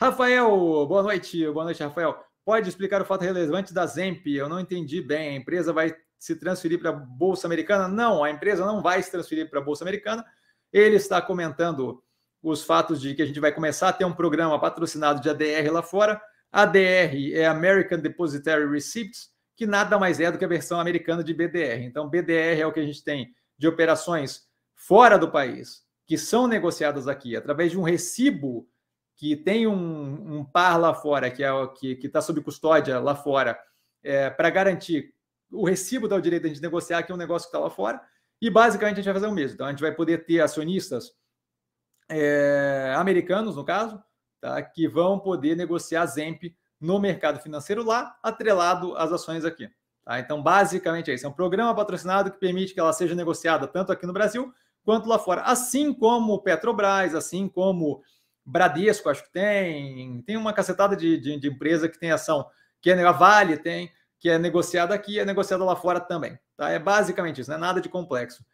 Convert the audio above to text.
Rafael, boa noite. Boa noite, Rafael. Pode explicar o fato relevante da Zemp? Eu não entendi bem. A empresa vai se transferir para a Bolsa Americana? Não, a empresa não vai se transferir para a Bolsa Americana. Ele está comentando os fatos de que a gente vai começar a ter um programa patrocinado de ADR lá fora. ADR é American Depositary Receipts, que nada mais é do que a versão americana de BDR. Então, BDR é o que a gente tem de operações fora do país, que são negociadas aqui através de um recibo que tem um, um par lá fora, que é, que está sob custódia lá fora, é, para garantir o recibo da direito de a gente negociar que é um negócio que está lá fora, e basicamente a gente vai fazer o mesmo. Então a gente vai poder ter acionistas é, americanos, no caso, tá? que vão poder negociar ZEMP no mercado financeiro lá, atrelado às ações aqui. Tá? Então, basicamente é isso. É um programa patrocinado que permite que ela seja negociada tanto aqui no Brasil quanto lá fora. Assim como Petrobras, assim como Bradesco, acho que tem, tem uma cacetada de, de, de empresa que tem ação, que é a Vale tem, que é negociada aqui, é negociada lá fora também. Tá? É basicamente isso, não é nada de complexo.